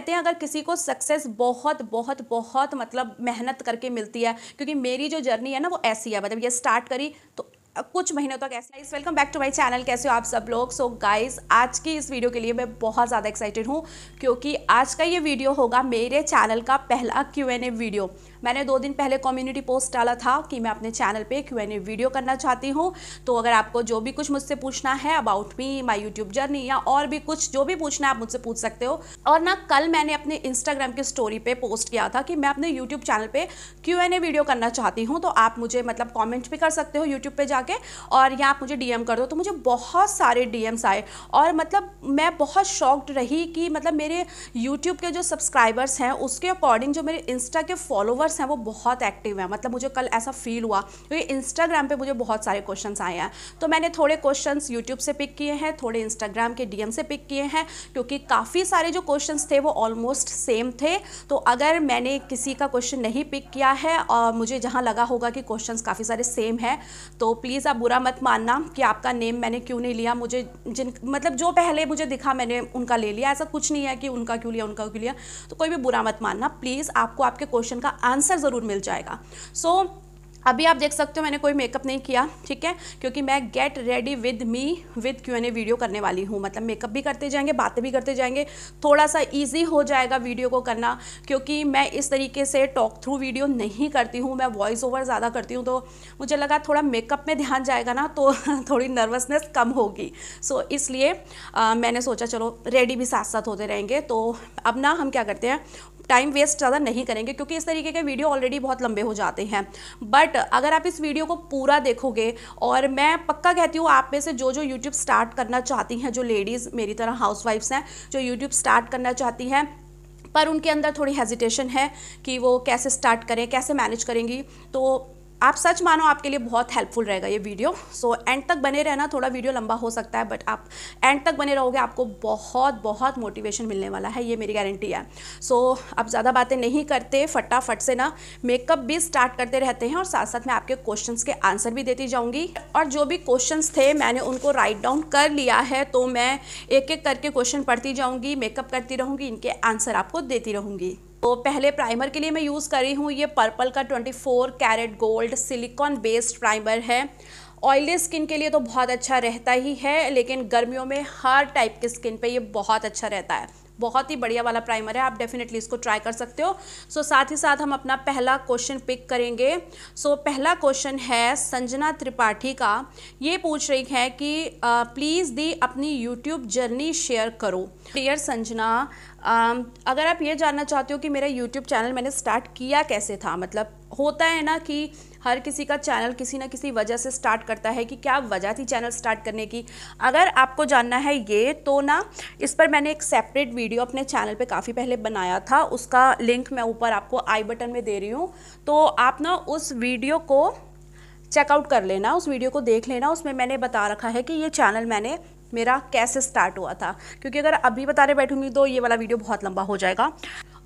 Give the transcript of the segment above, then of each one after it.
कहते हैं अगर किसी को सक्सेस बहुत बहुत बहुत मतलब मेहनत करके मिलती है क्योंकि मेरी जो जर्नी है ना वो ऐसी है मतलब ये स्टार्ट करी तो कुछ महीनों तक ऐसा इस welcome back to my channel कैसे हो आप सब लोग सो so गाइस आज की इस वीडियो के लिए मैं बहुत ज़्यादा एक्साइटेड हूँ क्योंकि आज का ये वीडियो होगा मेरे चैनल का पहला क्यू एन ए वीडियो मैंने दो दिन पहले कम्युनिटी पोस्ट डाला था कि मैं अपने चैनल पे क्यू एन ए वीडियो करना चाहती हूँ तो अगर आपको जो भी कुछ मुझसे पूछना है about me my YouTube journey या और भी कुछ जो भी पूछना है आप मुझसे पूछ सकते हो और ना कल मैंने अपने इंस्टाग्राम की स्टोरी पर पोस्ट किया था कि मैं अपने यूट्यूब चैनल पर क्यू एन ए वीडियो करना चाहती हूँ तो आप मुझे मतलब कॉमेंट भी कर सकते हो यूट्यूब पर जाके और या आप मुझे डी कर दो तो मुझे बहुत सारे डी आए और मतलब मैं बहुत शॉक्ड रही कि मतलब मेरे यूट्यूब के जो सब्सक्राइबर्स हैं उसके अकॉर्डिंग जो मेरे इंस्टा के फॉलोवर्स यूज़र्स हैं वो बहुत एक्टिव हैं मतलब मुझे कल ऐसा फील हुआ क्योंकि इंस्टाग्राम पे मुझे बहुत सारे क्वेश्चन आए हैं तो मैंने थोड़े क्वेश्चन यूट्यूब से पिक किए हैं थोड़े इंस्टाग्राम के डी से पिक किए हैं क्योंकि काफ़ी सारे जो क्वेश्चन थे वो ऑलमोस्ट सेम थे तो अगर मैंने किसी का क्वेश्चन नहीं पिक किया है और मुझे जहाँ लगा होगा कि क्वेश्चन काफ़ी सारे सेम हैं तो प्लीज़ आप बुरा मत मानना कि आपका नेम मैंने क्यों नहीं लिया मुझे जिन मतलब जो पहले मुझे दिखा मैंने उनका ले लिया ऐसा कुछ नहीं है कि उनका क्यों लिया उनका क्यों लिया तो कोई भी बुरा मत मानना प्लीज़ आपको आपके क्वेश्चन का आंसर आंसर ज़रूर मिल जाएगा सो so, अभी आप देख सकते हो मैंने कोई मेकअप नहीं किया ठीक है क्योंकि मैं get ready with me with Q N A video करने वाली हूँ मतलब मेकअप भी करते जाएंगे बातें भी करते जाएंगे थोड़ा सा इजी हो जाएगा वीडियो को करना क्योंकि मैं इस तरीके से टॉक थ्रू वीडियो नहीं करती हूँ मैं वॉइस ओवर ज़्यादा करती हूँ तो मुझे लगा थोड़ा मेकअप में ध्यान जाएगा ना तो थोड़ी नर्वसनेस कम होगी सो so, इसलिए आ, मैंने सोचा चलो रेडी भी साथ साथ होते रहेंगे तो अब ना हम क्या करते हैं टाइम वेस्ट ज़्यादा नहीं करेंगे क्योंकि इस तरीके के वीडियो ऑलरेडी बहुत लंबे हो जाते हैं बट अगर आप इस वीडियो को पूरा देखोगे और मैं पक्का कहती हूँ आप में से जो जो यूट्यूब स्टार्ट करना चाहती हैं जो लेडीज़ मेरी तरह हाउस हैं जो यूट्यूब स्टार्ट करना चाहती हैं पर उनके अंदर थोड़ी हेजिटेशन है कि वो कैसे स्टार्ट करें कैसे मैनेज करेंगी तो आप सच मानो आपके लिए बहुत हेल्पफुल रहेगा ये वीडियो सो so, एंड तक बने रहना थोड़ा वीडियो लंबा हो सकता है बट आप एंड तक बने रहोगे आपको बहुत बहुत मोटिवेशन मिलने वाला है ये मेरी गारंटी है सो so, आप ज़्यादा बातें नहीं करते फटाफट से ना मेकअप भी स्टार्ट करते रहते हैं और साथ साथ मैं आपके क्वेश्चन के आंसर भी देती जाऊँगी और जो भी क्वेश्चन थे मैंने उनको राइट डाउन कर लिया है तो मैं एक एक करके क्वेश्चन पढ़ती जाऊँगी मेकअप करती रहूँगी इनके आंसर आपको देती रहूँगी तो पहले प्राइमर के लिए मैं यूज़ कर रही हूँ ये पर्पल का 24 carat gold silicone based primer है ऑयली स्किन के लिए तो बहुत अच्छा रहता ही है लेकिन गर्मियों में हर टाइप की स्किन पे ये बहुत अच्छा रहता है बहुत ही बढ़िया वाला प्राइमर है आप डेफिनेटली इसको ट्राई कर सकते हो सो so, साथ ही साथ हम अपना पहला क्वेश्चन पिक करेंगे सो so, पहला क्वेश्चन है संजना त्रिपाठी का ये पूछ रही है कि प्लीज़ दी अपनी यूट्यूब जर्नी शेयर करो डियर संजना Um, अगर आप ये जानना चाहते हो कि मेरा यूट्यूब चैनल मैंने स्टार्ट किया कैसे था मतलब होता है ना कि हर किसी का चैनल किसी ना किसी वजह से स्टार्ट करता है कि क्या वजह थी चैनल स्टार्ट करने की अगर आपको जानना है ये तो ना इस पर मैंने एक सेपरेट वीडियो अपने चैनल पे काफ़ी पहले बनाया था उसका लिंक मैं ऊपर आपको आई बटन में दे रही हूँ तो आप ना उस वीडियो को चेकआउट कर लेना उस वीडियो को देख लेना उसमें मैंने बता रखा है कि ये चैनल मैंने मेरा कैसे स्टार्ट हुआ था क्योंकि अगर अभी बताने बैठूंगी तो ये वाला वीडियो बहुत लंबा हो जाएगा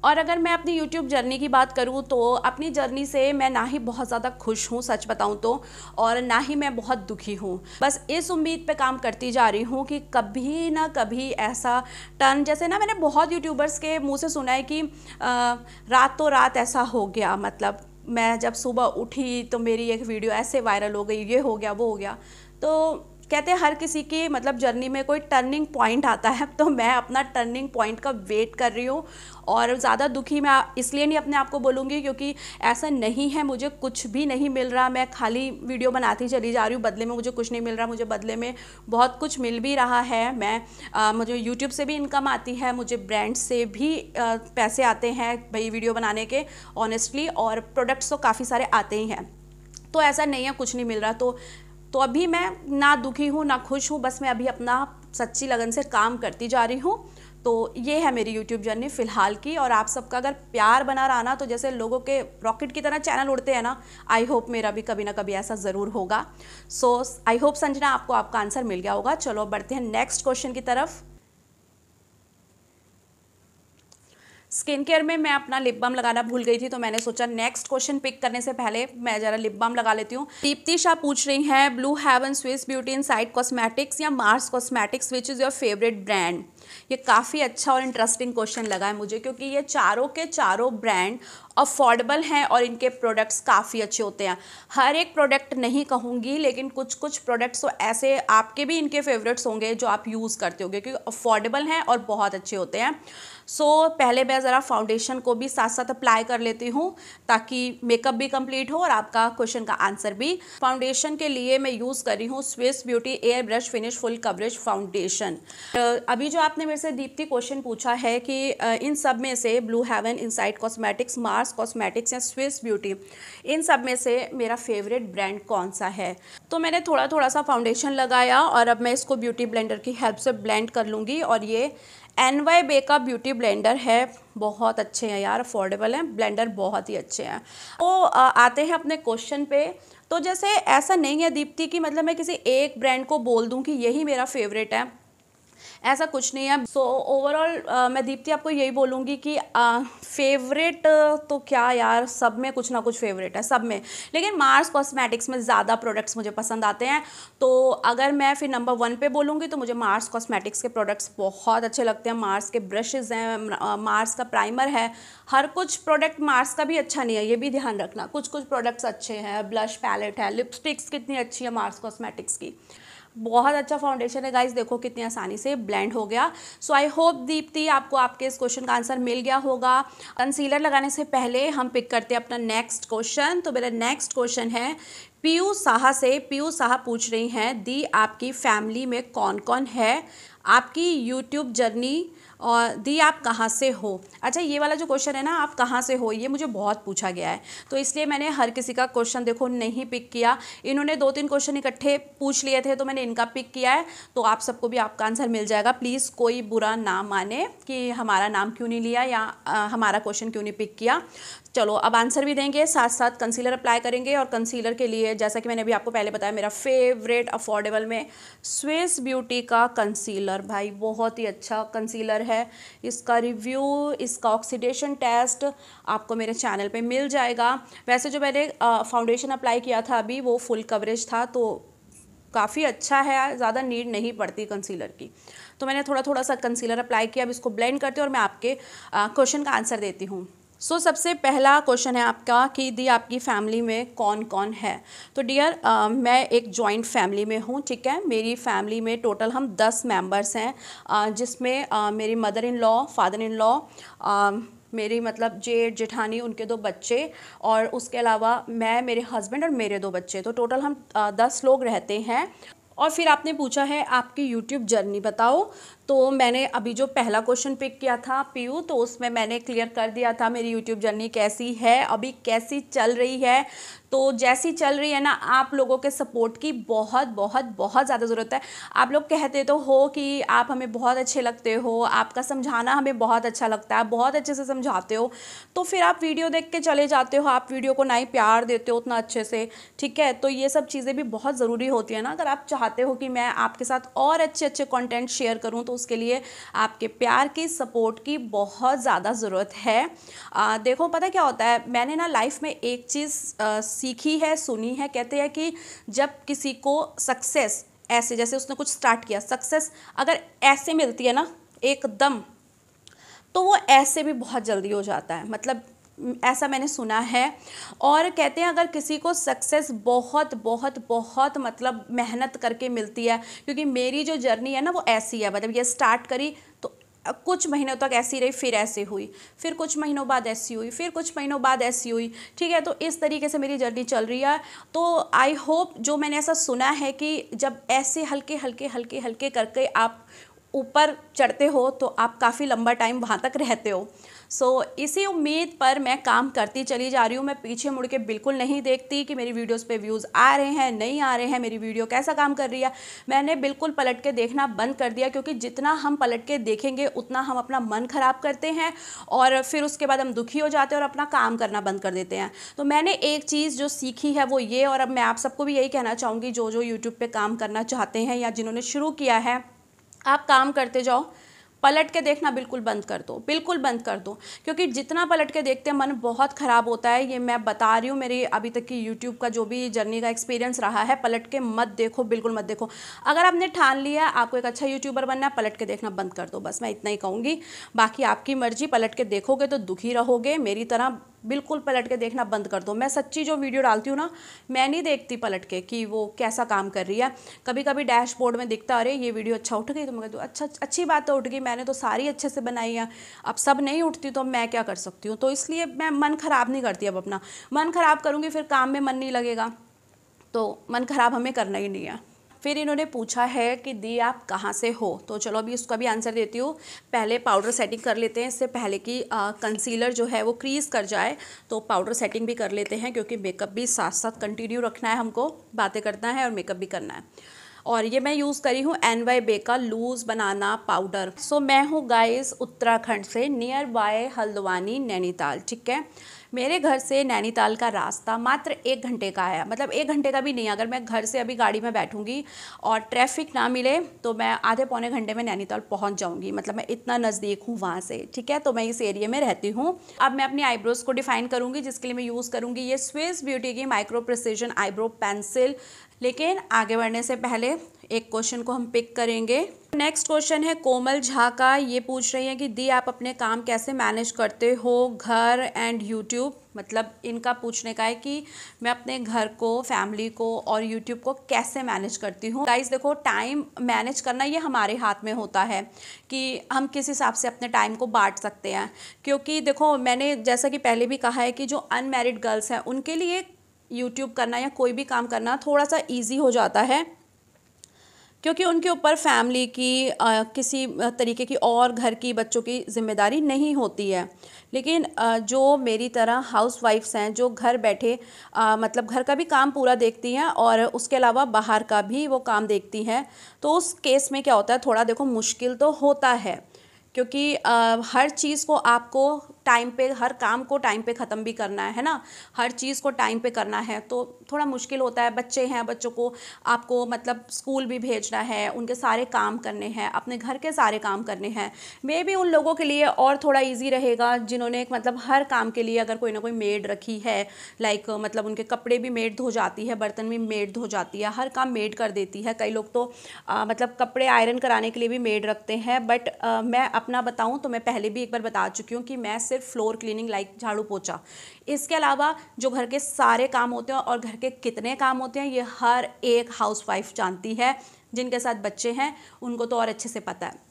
और अगर मैं अपनी यूट्यूब जर्नी की बात करूँ तो अपनी जर्नी से मैं ना ही बहुत ज़्यादा खुश हूँ सच बताऊँ तो और ना ही मैं बहुत दुखी हूँ बस इस उम्मीद पे काम करती जा रही हूँ कि कभी ना कभी ऐसा टर्न जैसे ना मैंने बहुत यूट्यूबर्स के मुँह से सुना है कि रात तो रात ऐसा हो गया मतलब मैं जब सुबह उठी तो मेरी एक वीडियो ऐसे वायरल हो गई ये हो गया वो हो गया तो कहते हैं हर किसी की मतलब जर्नी में कोई टर्निंग पॉइंट आता है तो मैं अपना टर्निंग पॉइंट का वेट कर रही हूँ और ज़्यादा दुखी मैं इसलिए नहीं अपने आप को बोलूँगी क्योंकि ऐसा नहीं है मुझे कुछ भी नहीं मिल रहा मैं खाली वीडियो बनाती चली जा रही हूँ बदले में मुझे कुछ नहीं मिल रहा मुझे बदले में बहुत कुछ मिल भी रहा है मैं आ, मुझे यूट्यूब से भी इनकम आती है मुझे ब्रांड से भी आ, पैसे आते हैं भाई वीडियो बनाने के ऑनेस्टली और प्रोडक्ट्स तो काफ़ी सारे आते ही हैं तो ऐसा नहीं है कुछ नहीं मिल रहा तो तो अभी मैं ना दुखी हूँ ना खुश हूँ बस मैं अभी अपना सच्ची लगन से काम करती जा रही हूँ तो ये है मेरी यूट्यूब जर्नी फ़िलहाल की और आप सबका अगर प्यार बना रहा ना तो जैसे लोगों के रॉकेट की तरह चैनल उड़ते हैं ना आई होप मेरा भी कभी ना कभी ऐसा ज़रूर होगा सो आई होप संजना आपको आपका आंसर मिल गया होगा चलो बढ़ते हैं नेक्स्ट क्वेश्चन की तरफ स्किन केयर में मैं अपना लिप बम लगाना भूल गई थी तो मैंने सोचा नेक्स्ट क्वेश्चन पिक करने से पहले मैं ज़रा लिप बम लगा लेती हूँ दीप्ति शाह पूछ रही हैं Blue Heaven Swiss Beauty Insight Cosmetics या Mars Cosmetics which is your favourite brand ये काफ़ी अच्छा और इंटरेस्टिंग क्वेश्चन लगा है मुझे क्योंकि ये चारों के चारों ब्रांड अफोर्डेबल हैं और इनके प्रोडक्ट्स काफ़ी अच्छे होते हैं हर एक प्रोडक्ट नहीं कहूँगी लेकिन कुछ कुछ प्रोडक्ट्स तो ऐसे आपके भी इनके फेवरेट्स होंगे जो आप यूज़ करते होंगे क्योंकि अफोर्डेबल हैं और बहुत अच्छे होते हैं सो so, पहले मैं ज़रा फाउंडेशन को भी साथ साथ अप्लाई कर लेती हूँ ताकि मेकअप भी कंप्लीट हो और आपका क्वेश्चन का आंसर भी फाउंडेशन के लिए मैं यूज़ कर रही हूँ Swiss Beauty airbrush finish full coverage foundation अभी जो आपने मेरे से दीप्ति क्वेश्चन पूछा है कि इन सब में से Blue Heaven Insight Cosmetics Mars Cosmetics या स्विस ब्यूटी इन सब में से मेरा फेवरेट ब्रांड कौन सा है तो मैंने थोड़ा थोड़ा सा फाउंडेशन लगाया और अब मैं इसको ब्यूटी ब्लेंडर की हेल्प से ब्लेंड कर लूँगी और ये एन वाई बे का ब्यूटी ब्लेंडर है बहुत अच्छे हैं यार अफोर्डेबल हैं ब्लेंडर बहुत ही अच्छे हैं वो तो, आते हैं अपने क्वेश्चन पे तो जैसे ऐसा नहीं है दीप्ति कि मतलब मैं किसी एक ब्रांड को बोल दूँ कि यही मेरा फेवरेट है ऐसा कुछ नहीं है सो so, ओवरऑल uh, मैं दीप्ति आपको यही बोलूँगी कि फेवरेट uh, uh, तो क्या यार सब में कुछ ना कुछ फेवरेट है सब में लेकिन मार्स कॉस्मेटिक्स में ज़्यादा प्रोडक्ट्स मुझे पसंद आते हैं तो अगर मैं फिर नंबर वन पे बोलूँगी तो मुझे मार्स कॉस्मेटिक्स के प्रोडक्ट्स बहुत अच्छे लगते हैं मार्स के ब्रशेज़ हैं मार्स का प्राइमर है हर कुछ प्रोडक्ट मार्स का भी अच्छा नहीं है ये भी ध्यान रखना कुछ कुछ प्रोडक्ट्स अच्छे हैं ब्लश पैलेट है लिपस्टिक्स कितनी अच्छी है मार्स कॉस्मेटिक्स की बहुत अच्छा फाउंडेशन है गाइज देखो कितनी आसानी से ब्लेंड हो गया सो आई होप दीप्ति आपको आपके इस क्वेश्चन का आंसर मिल गया होगा कंसीलर लगाने से पहले हम पिक करते हैं अपना नेक्स्ट क्वेश्चन तो मेरा नेक्स्ट क्वेश्चन है पीयू साहा से पीयू साहा पूछ रही हैं दी आपकी फैमिली में कौन कौन है आपकी यूट्यूब जर्नी और दी आप कहाँ से हो अच्छा ये वाला जो क्वेश्चन है ना आप कहाँ से हो ये मुझे बहुत पूछा गया है तो इसलिए मैंने हर किसी का क्वेश्चन देखो नहीं पिक किया इन्होंने दो तीन क्वेश्चन इकट्ठे पूछ लिए थे तो मैंने इनका पिक किया है तो आप सबको भी आपका आंसर मिल जाएगा प्लीज़ कोई बुरा ना माने कि हमारा नाम क्यों नहीं लिया या आ, हमारा क्वेश्चन क्यों नहीं पिक किया चलो अब आंसर भी देंगे साथ साथ कंसीलर अप्लाई करेंगे और कंसीलर के लिए जैसा कि मैंने अभी आपको पहले बताया मेरा फेवरेट अफोर्डेबल में स्विस ब्यूटी का कंसीलर भाई बहुत ही अच्छा कंसीलर है इसका रिव्यू इसका ऑक्सीडेशन टेस्ट आपको मेरे चैनल पर मिल जाएगा वैसे जो मैंने फाउंडेशन अप्लाई किया था अभी वो फुल कवरेज था तो काफ़ी अच्छा है ज़्यादा नीड नहीं पड़ती कंसीलर की तो मैंने थोड़ा थोड़ा सा कंसीलर अप्लाई किया अब इसको ब्लेंड करते और मैं आपके क्वेश्चन का आंसर देती हूँ सो so, सबसे पहला क्वेश्चन है आपका कि दी आपकी फैमिली में कौन कौन है तो डियर uh, मैं एक जॉइंट फैमिली में हूँ ठीक है मेरी फैमिली में टोटल हम दस मेंबर्स हैं uh, जिसमें uh, मेरी mother in law father in law मेरी मतलब जेठ जेठानी उनके दो बच्चे और उसके अलावा मैं मेरे हस्बैंड और मेरे दो बच्चे तो टोटल हम दस लोग रहते हैं और फिर आपने पूछा है आपकी यूट्यूब जर्नी बताओ तो मैंने अभी जो पहला क्वेश्चन पिक किया था पीयू तो उसमें मैंने क्लियर कर दिया था मेरी यूट्यूब जर्नी कैसी है अभी कैसी चल रही है तो जैसी चल रही है ना आप लोगों के सपोर्ट की बहुत बहुत बहुत ज़्यादा ज़रूरत है आप लोग कहते तो हो कि आप हमें बहुत अच्छे लगते हो आपका समझाना हमें बहुत अच्छा लगता है बहुत अच्छे से समझाते हो तो फिर आप वीडियो देख के चले जाते हो आप वीडियो को ना ही प्यार देते हो उतना अच्छे से ठीक है तो ये सब चीज़ें भी बहुत ज़रूरी होती है ना अगर आप चाहते हो कि मैं आपके साथ और अच्छे अच्छे कॉन्टेंट शेयर करूँ तो उसके लिए आपके प्यार की सपोर्ट की बहुत ज़्यादा ज़रूरत है आ, देखो पता क्या होता है मैंने ना लाइफ में एक चीज़ आ, सीखी है सुनी है कहते हैं कि जब किसी को सक्सेस ऐसे जैसे उसने कुछ स्टार्ट किया सक्सेस अगर ऐसे मिलती है ना एकदम तो वो ऐसे भी बहुत जल्दी हो जाता है मतलब ऐसा मैंने सुना है और कहते हैं अगर किसी को सक्सेस बहुत बहुत बहुत मतलब मेहनत करके मिलती है क्योंकि मेरी जो जर्नी है ना वो ऐसी है मतलब ये स्टार्ट करी तो कुछ महीनों तक ऐसी रही फिर ऐसे हुई फिर कुछ महीनों बाद ऐसी हुई फिर कुछ महीनों बाद ऐसी हुई ठीक है तो इस तरीके से मेरी जर्नी चल रही है तो आई होप जो मैंने ऐसा सुना है कि जब ऐसे हल्के हल्के हल्के हल्के करके आप ऊपर चढ़ते हो तो आप काफ़ी लंबा टाइम वहाँ तक रहते हो सो so, इसी उम्मीद पर मैं काम करती चली जा रही हूँ मैं पीछे मुड़ के बिल्कुल नहीं देखती कि मेरी वीडियोज़ पर व्यूज़ आ रहे हैं नहीं आ रहे हैं मेरी वीडियो कैसा काम कर रही है मैंने बिल्कुल पलट के देखना बंद कर दिया क्योंकि जितना हम पलट के देखेंगे उतना हम अपना मन ख़राब करते हैं और फिर उसके बाद हम दुखी हो जाते हैं और अपना काम करना बंद कर देते हैं तो मैंने एक चीज़ जो सीखी है वो ये और अब मैं आप सबको भी यही कहना चाहूँगी जो जो यूट्यूब पर काम करना चाहते हैं या जिन्होंने शुरू किया है आप काम करते जाओ पलट के देखना बिल्कुल बंद कर दो बिल्कुल बंद कर दो क्योंकि जितना पलट के देखते हैं मन बहुत ख़राब होता है ये मैं बता रही हूँ मेरी अभी तक की यूट्यूब का जो भी जर्नी का एक्सपीरियंस रहा है पलट के मत देखो बिल्कुल मत देखो अगर आपने ठान लिया आपको एक अच्छा यूट्यूबर बनना है पलट के देखना बंद कर दो बस मैं इतना ही कहूँगी बाकी आपकी मर्जी पलट के देखोगे तो दुखी रहोगे मेरी तरह बिल्कुल पलट के देखना बंद कर दो मैं सच्ची जो वीडियो डालती हूँ ना मैं नहीं देखती पलट के कि वो कैसा काम कर रही है कभी कभी डैशबोर्ड में दिखता अरे ये वीडियो अच्छा उठ गई तो मैं कहती हूँ अच्छा अच्छी बात तो उठ गई मैंने तो सारी अच्छे से बनाई है अब सब नहीं उठती तो मैं क्या कर सकती हूँ तो इसलिए मैं मन ख़राब नहीं करती अब अपना मन ख़राब करूँगी फिर काम में मन नहीं लगेगा तो मन ख़राब हमें करना ही नहीं है फिर इन्होंने पूछा है कि दी आप कहाँ से हो तो चलो अभी उसका भी आंसर देती हूँ पहले पाउडर सेटिंग कर लेते हैं इससे पहले कि कंसीलर जो है वो क्रीज़ कर जाए तो पाउडर सेटिंग भी कर लेते हैं क्योंकि मेकअप भी साथ साथ कंटिन्यू रखना है हमको बातें करना है और मेकअप भी करना है और ये मैं यूज़ करी हूँ एन वाई बे का loose banana powder so so, मैं हूँ गाइस उत्तराखंड से नियर बाय हल्द्वानी नैनीताल ठीक है मेरे घर से नैनीताल का रास्ता मात्र एक घंटे का है मतलब एक घंटे का भी नहीं अगर मैं घर से अभी गाड़ी में बैठूँगी और ट्रैफिक ना मिले तो मैं आधे पौने घंटे में नैनीताल पहुँच जाऊँगी मतलब मैं इतना नज़दीक हूँ वहाँ से ठीक है तो मैं इस एरिए में रहती हूँ अब मैं अपनी आईब्रोज़ को डिफ़ाइन करूँगी जिसके लिए मैं यूज़ करूँगी ये स्विस ब्यूटी की माइक्रो प्रसिजन आईब्रो पेंसिल लेकिन आगे बढ़ने से पहले एक क्वेश्चन को हम पिक करेंगे नेक्स्ट क्वेश्चन है कोमल झा का ये पूछ रही है कि दी आप अपने काम कैसे मैनेज करते हो घर एंड यूट्यूब मतलब इनका पूछने का है कि मैं अपने घर को फैमिली को और यूट्यूब को कैसे मैनेज करती हूँ गाइस देखो टाइम मैनेज करना ये हमारे हाथ में होता है कि हम किस हिसाब से अपने टाइम को बांट सकते हैं क्योंकि देखो मैंने जैसा कि पहले भी कहा है कि जो अनमेरिड गर्ल्स हैं उनके लिए यूट्यूब करना या कोई भी काम करना थोड़ा सा ईजी हो जाता है क्योंकि उनके ऊपर फैमिली की आ, किसी तरीके की और घर की बच्चों की जिम्मेदारी नहीं होती है लेकिन आ, जो मेरी तरह हाउस वाइफ्स हैं जो घर बैठे आ, मतलब घर का भी काम पूरा देखती हैं और उसके अलावा बाहर का भी वो काम देखती हैं तो उस केस में क्या होता है थोड़ा देखो मुश्किल तो होता है क्योंकि आ, हर चीज़ को आपको टाइम पे हर काम को टाइम पे ख़त्म भी करना है है ना हर चीज़ को टाइम पे करना है तो थोड़ा मुश्किल होता है बच्चे हैं बच्चों को आपको मतलब स्कूल भी भेजना है उनके सारे काम करने हैं अपने घर के सारे काम करने हैं मे भी उन लोगों के लिए और थोड़ा ईजी रहेगा जिन्होंने एक मतलब हर काम के लिए अगर कोई ना कोई मेड रखी है लाइक मतलब उनके कपड़े भी मेड धो जाती है बर्तन भी मेड धो जाती है हर काम मेड कर देती है कई लोग तो आ, मतलब कपड़े आयरन कराने के लिए भी मेड रखते हैं बट आ, मैं अपना बताऊँ तो मैं पहले भी एक बार बता चुकी हूँ कि मैं सिर्फ फ्लोर क्लीनिंग लाइक झाड़ू पोछा इसके अलावा जो घर के सारे काम होते हैं और घर के कितने काम होते हैं ये हर एक हाउसवाइफ जानती है जिनके साथ बच्चे हैं उनको तो और अच्छे से पता है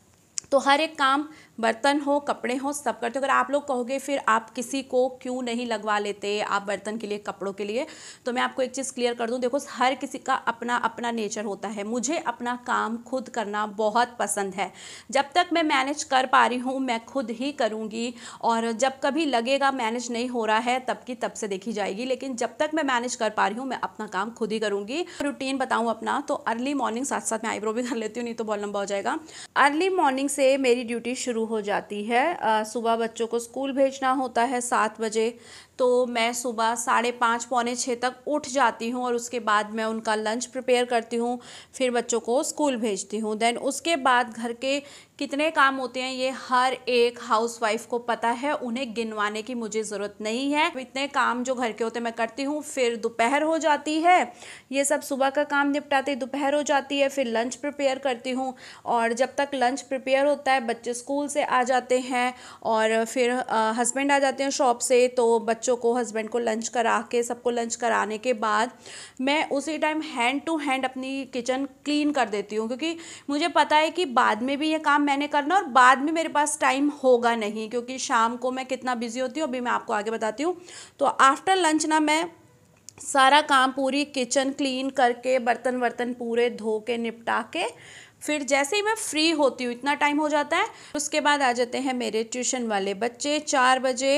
तो हर एक काम बर्तन हो कपड़े हो सब करते हो अगर आप लोग कहोगे फिर आप किसी को क्यों नहीं लगवा लेते आप बर्तन के लिए कपड़ों के लिए तो मैं आपको एक चीज़ क्लियर कर दूं देखो हर किसी का अपना अपना नेचर होता है मुझे अपना काम खुद करना बहुत पसंद है जब तक मैं मैनेज कर पा रही हूँ मैं खुद ही करूँगी और जब कभी लगेगा मैनेज नहीं हो रहा है तब की तब से देखी जाएगी लेकिन जब तक मैं मैनेज कर पा रही हूँ मैं अपना काम खुद ही करूँगी रूटीन बताऊँ अपना तो अर्ली मॉर्निंग साथ साथ मैं आईब्रो भी कर लेती हूँ नहीं तो बहुत लंबा हो जाएगा अर्ली मॉर्निंग से मेरी ड्यूटी शुरू शुरू हो जाती है सुबह बच्चों को स्कूल भेजना होता है सात बजे तो मैं सुबह साढ़े पाँच पौने छः तक उठ जाती हूँ और उसके बाद मैं उनका लंच प्रिपेयर करती हूँ फिर बच्चों को स्कूल भेजती हूँ देन उसके बाद घर के कितने काम होते हैं ये हर एक हाउसवाइफ को पता है उन्हें गिनवाने की मुझे ज़रूरत नहीं है इतने काम जो घर के होते हैं मैं करती हूँ फिर दोपहर हो जाती है ये सब सुबह का काम निपटाते दोपहर हो जाती है फिर लंच प्रिपेयर करती हूँ और जब तक लंच प्रिपेयर होता है बच्चे स्कूल से आ जाते हैं और फिर हस्बैंड आ जाते हैं शॉप से तो बच्चे बच्चों को हस्बैंड को लंच करा के सबको लंच कराने के बाद मैं उसी टाइम हैंड टू हैंड अपनी किचन क्लीन कर देती हूँ क्योंकि मुझे पता है कि बाद में भी ये काम मैंने करना और बाद में मेरे पास टाइम होगा नहीं क्योंकि शाम को मैं कितना बिजी होती हूँ अभी मैं आपको आगे बताती हूँ तो आफ्टर लंच ना मैं सारा काम पूरी किचन क्लीन करके बर्तन वर्तन पूरे धो के निपटा के फिर जैसे ही मैं फ्री होती हूँ इतना टाइम हो जाता है उसके बाद आ जाते हैं मेरे ट्यूशन वाले बच्चे चार बजे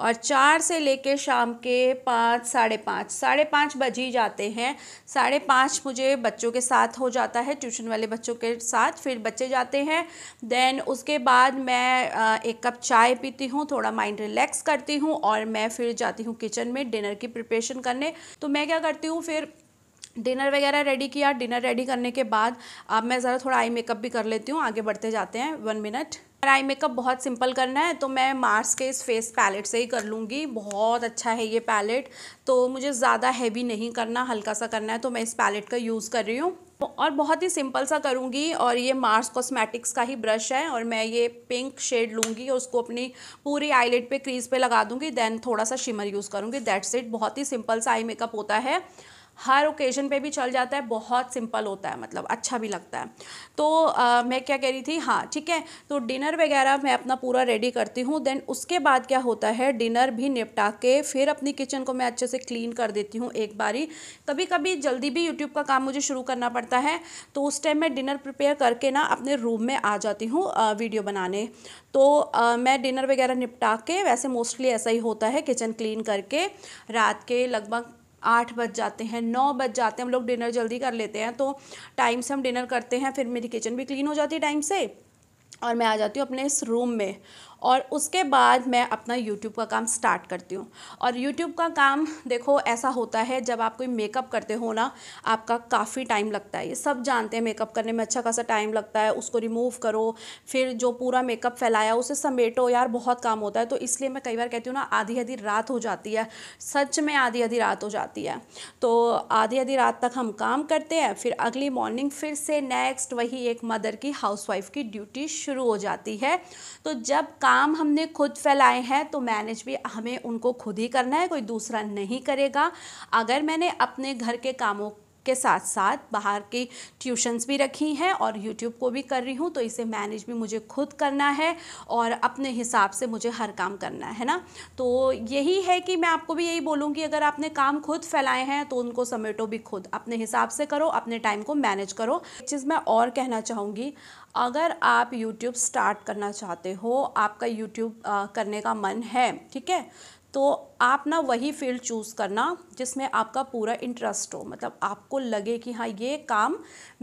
और चार से लेके शाम के पाँच साढ़े पाँच साढ़े पाँच बज ही जाते हैं साढ़े पाँच मुझे बच्चों के साथ हो जाता है ट्यूशन वाले बच्चों के साथ फिर बच्चे जाते हैं देन उसके बाद मैं एक कप चाय पीती हूँ थोड़ा माइंड रिलैक्स करती हूँ और मैं फिर जाती हूँ किचन में डिनर की प्रिपरेशन करने तो मैं क्या करती हूँ फिर डिनर वगैरह रेडी किया डिनर रेडी करने के बाद अब मैं ज़रा थोड़ा आई मेकअप भी कर लेती हूँ आगे बढ़ते जाते हैं वन मिनट आई मेकअप बहुत सिंपल करना है तो मैं मार्स के इस फेस पैलेट से ही कर लूँगी बहुत अच्छा है ये पैलेट तो मुझे ज़्यादा हैवी नहीं करना हल्का सा करना है तो मैं इस पैलेट का यूज़ कर रही हूँ और बहुत ही सिंपल सा करूँगी और ये मार्स कॉस्मेटिक्स का ही ब्रश है और मैं ये पिंक शेड लूँगी और उसको अपनी पूरी आईलेट पे क्रीज पे लगा दूँगी देन थोड़ा सा शिमर यूज़ करूँगी दैट्स इट बहुत ही सिंपल सा आई मेकअप होता है हर ओकेज़न पे भी चल जाता है बहुत सिंपल होता है मतलब अच्छा भी लगता है तो आ, मैं क्या कह रही थी हाँ ठीक है तो डिनर वगैरह मैं अपना पूरा रेडी करती हूँ देन उसके बाद क्या होता है डिनर भी निपटा के फिर अपनी किचन को मैं अच्छे से क्लीन कर देती हूँ एक बारी कभी कभी जल्दी भी यूट्यूब का काम मुझे शुरू करना पड़ता है तो उस टाइम मैं डिनर प्रिपेयर करके ना अपने रूम में आ जाती हूँ वीडियो बनाने तो आ, मैं डिनर वगैरह निपटा के वैसे मोस्टली ऐसा ही होता है किचन क्लीन करके रात के लगभग आठ बज जाते हैं नौ बज जाते हैं हम लोग डिनर जल्दी कर लेते हैं तो टाइम से हम डिनर करते हैं फिर मेरी किचन भी क्लीन हो जाती है टाइम से और मैं आ जाती हूँ अपने इस रूम में और उसके बाद मैं अपना यूट्यूब का काम स्टार्ट करती हूँ और यूट्यूब का काम देखो ऐसा होता है जब आप कोई मेकअप करते हो ना आपका काफ़ी टाइम लगता है ये सब जानते हैं मेकअप करने में अच्छा खासा टाइम लगता है उसको रिमूव करो फिर जो पूरा मेकअप फैलाया उसे समेटो यार बहुत काम होता है तो इसलिए मैं कई बार कहती हूँ ना आधी आधी रात हो जाती है सच में आधी आधी रात हो जाती है तो आधी आधी रात तक हम काम करते हैं फिर अगली मॉर्निंग फिर से नेक्स्ट वही एक मदर की हाउसवाइफ की ड्यूटी शुरू हो जाती है तो जब काम काम हमने खुद फैलाए हैं तो मैनेज भी हमें उनको खुद ही करना है कोई दूसरा नहीं करेगा अगर मैंने अपने घर के कामों के साथ साथ बाहर की ट्यूशन्स भी रखी हैं और यूट्यूब को भी कर रही हूँ तो इसे मैनेज भी मुझे खुद करना है और अपने हिसाब से मुझे हर काम करना है ना तो यही है कि मैं आपको भी यही बोलूँगी अगर आपने काम खुद फैलाए हैं तो उनको समेटो भी खुद अपने हिसाब से करो अपने टाइम को मैनेज करो चीज़ मैं और कहना चाहूँगी अगर आप यूट्यूब स्टार्ट करना चाहते हो आपका यूट्यूब करने का मन है ठीक है तो आप ना वही फील्ड चूज़ करना जिसमें आपका पूरा इंटरेस्ट हो मतलब आपको लगे कि हाँ ये काम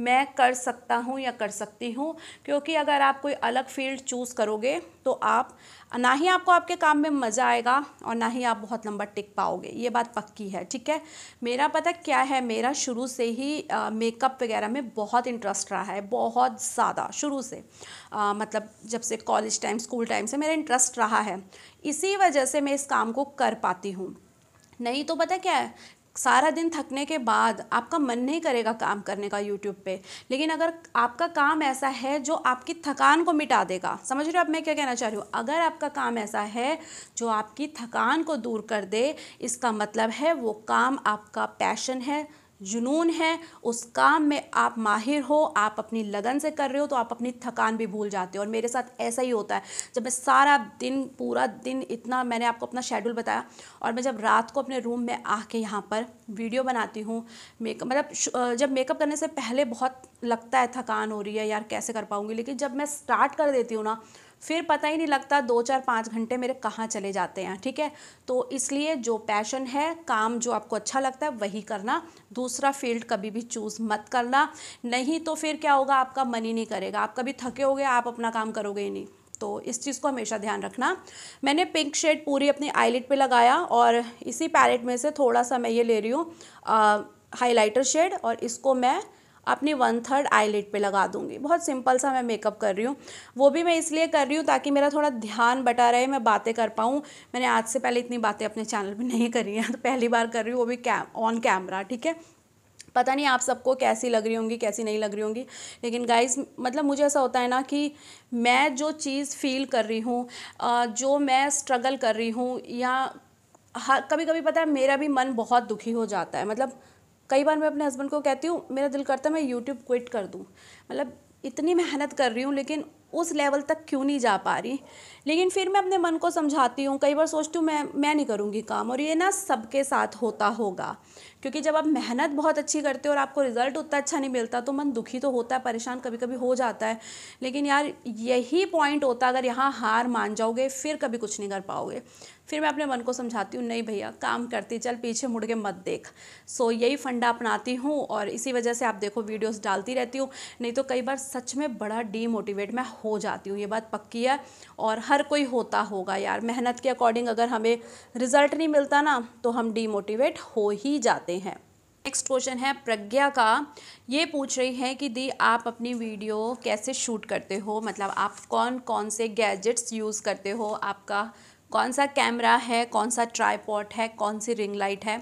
मैं कर सकता हूँ या कर सकती हूँ क्योंकि अगर आप कोई अलग फील्ड चूज़ करोगे तो आप ना ही आपको आपके काम में मज़ा आएगा और ना ही आप बहुत लंबा टिक पाओगे ये बात पक्की है ठीक है मेरा पता क्या है मेरा शुरू से ही मेकअप वगैरह में बहुत इंटरेस्ट रहा है बहुत ज़्यादा शुरू से आ, मतलब जब से कॉलेज टाइम स्कूल टाइम से मेरा इंटरेस्ट रहा है इसी वजह से मैं इस काम को कर पा पाती हूँ नहीं तो पता क्या है सारा दिन थकने के बाद आपका मन नहीं करेगा काम करने का यूट्यूब पे लेकिन अगर आपका काम ऐसा है जो आपकी थकान को मिटा देगा समझ रहे हो आप मैं क्या कहना चाह रही हूँ अगर आपका काम ऐसा है जो आपकी थकान को दूर कर दे इसका मतलब है वो काम आपका पैशन है जुनून है उस काम में आप माहिर हो आप अपनी लगन से कर रहे हो तो आप अपनी थकान भी भूल जाते हो और मेरे साथ ऐसा ही होता है जब मैं सारा दिन पूरा दिन इतना मैंने आपको अपना शेड्यूल बताया और मैं जब रात को अपने रूम में आके यहाँ पर वीडियो बनाती हूँ मेकअप मतलब जब मेकअप करने से पहले बहुत लगता है थकान हो रही है यार कैसे कर पाऊँगी लेकिन जब मैं स्टार्ट कर देती हूँ ना फिर पता ही नहीं लगता दो चार पाँच घंटे मेरे कहाँ चले जाते हैं ठीक है तो इसलिए जो पैशन है काम जो आपको अच्छा लगता है वही करना दूसरा फील्ड कभी भी चूज़ मत करना नहीं तो फिर क्या होगा आपका मन ही नहीं करेगा आप कभी थके हो आप अपना काम करोगे ही नहीं तो इस चीज़ को हमेशा ध्यान रखना मैंने पिंक शेड पूरी अपनी आईलिट पे लगाया और इसी पैलेट में से थोड़ा सा मैं ये ले रही हूँ हाइलाइटर शेड और इसको मैं अपने वन थर्ड आईलेट पे लगा दूंगी बहुत सिंपल सा मैं मेकअप कर रही हूँ वो भी मैं इसलिए कर रही हूँ ताकि मेरा थोड़ा ध्यान बटा रहे मैं बातें कर पाऊँ मैंने आज से पहले इतनी बातें अपने चैनल पर नहीं करी हैं तो पहली बार कर रही हूँ वो भी कैम ऑन कैमरा ठीक है पता नहीं आप सबको कैसी लग रही होंगी कैसी नहीं लग रही होंगी लेकिन गाइस मतलब मुझे ऐसा होता है ना कि मैं जो चीज़ फील कर रही हूँ जो मैं स्ट्रगल कर रही हूँ या हर हाँ, कभी कभी पता है मेरा भी मन बहुत दुखी हो जाता है मतलब कई बार मैं अपने हस्बैंड को कहती हूँ मेरा दिल करता है मैं यूट्यूब क्विट कर दूँ मतलब इतनी मेहनत कर रही हूँ लेकिन उस लेवल तक क्यों नहीं जा पा रही लेकिन फिर मैं अपने मन को समझाती हूँ कई बार सोचती हूँ मैं मैं नहीं करूँगी काम और ये ना सबके साथ होता होगा क्योंकि जब आप मेहनत बहुत अच्छी करते हो और आपको रिजल्ट उतना अच्छा नहीं मिलता तो मन दुखी तो होता है परेशान कभी कभी हो जाता है लेकिन यार यही पॉइंट होता अगर यहाँ हार मान जाओगे फिर कभी कुछ नहीं कर पाओगे फिर मैं अपने मन को समझाती हूँ नहीं भैया काम करती चल पीछे मुड़ के मत देख सो यही फंडा अपनाती हूँ और इसी वजह से आप देखो वीडियोस डालती रहती हूँ नहीं तो कई बार सच में बड़ा डीमोटिवेट मैं हो जाती हूँ ये बात पक्की है और हर कोई होता होगा यार मेहनत के अकॉर्डिंग अगर हमें रिज़ल्ट नहीं मिलता ना तो हम डीमोटिवेट हो ही जाते हैं नेक्स्ट क्वेश्चन है प्रज्ञा का ये पूछ रही है कि दी आप अपनी वीडियो कैसे शूट करते हो मतलब आप कौन कौन से गैजेट्स यूज़ करते हो आपका कौन सा कैमरा है कौन सा ट्राईपॉट है कौन सी रिंग लाइट है